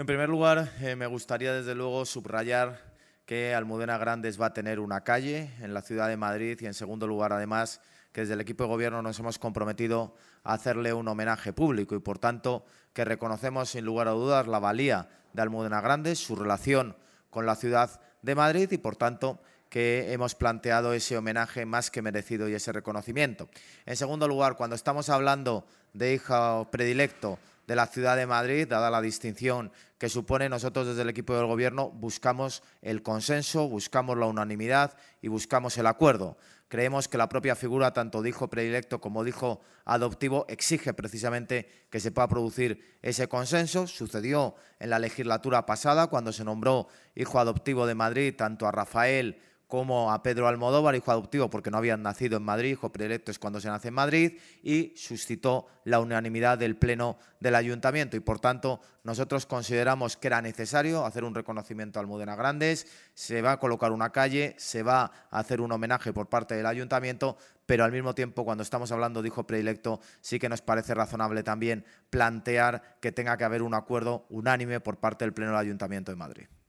En primer lugar, eh, me gustaría desde luego subrayar que Almudena Grandes va a tener una calle en la ciudad de Madrid y en segundo lugar, además, que desde el equipo de gobierno nos hemos comprometido a hacerle un homenaje público y, por tanto, que reconocemos sin lugar a dudas la valía de Almudena Grandes, su relación con la ciudad de Madrid y, por tanto, que hemos planteado ese homenaje más que merecido y ese reconocimiento. En segundo lugar, cuando estamos hablando de hija predilecto de la ciudad de Madrid, dada la distinción que supone, nosotros desde el equipo del Gobierno buscamos el consenso, buscamos la unanimidad y buscamos el acuerdo. Creemos que la propia figura, tanto dijo predilecto como dijo adoptivo, exige precisamente que se pueda producir ese consenso. Sucedió en la legislatura pasada, cuando se nombró hijo adoptivo de Madrid, tanto a Rafael como a Pedro Almodóvar, hijo adoptivo, porque no habían nacido en Madrid, hijo predilecto es cuando se nace en Madrid, y suscitó la unanimidad del Pleno del Ayuntamiento. Y por tanto, nosotros consideramos que era necesario hacer un reconocimiento a Almudena Grandes, se va a colocar una calle, se va a hacer un homenaje por parte del Ayuntamiento, pero al mismo tiempo, cuando estamos hablando de hijo predilecto, sí que nos parece razonable también plantear que tenga que haber un acuerdo unánime por parte del Pleno del Ayuntamiento de Madrid.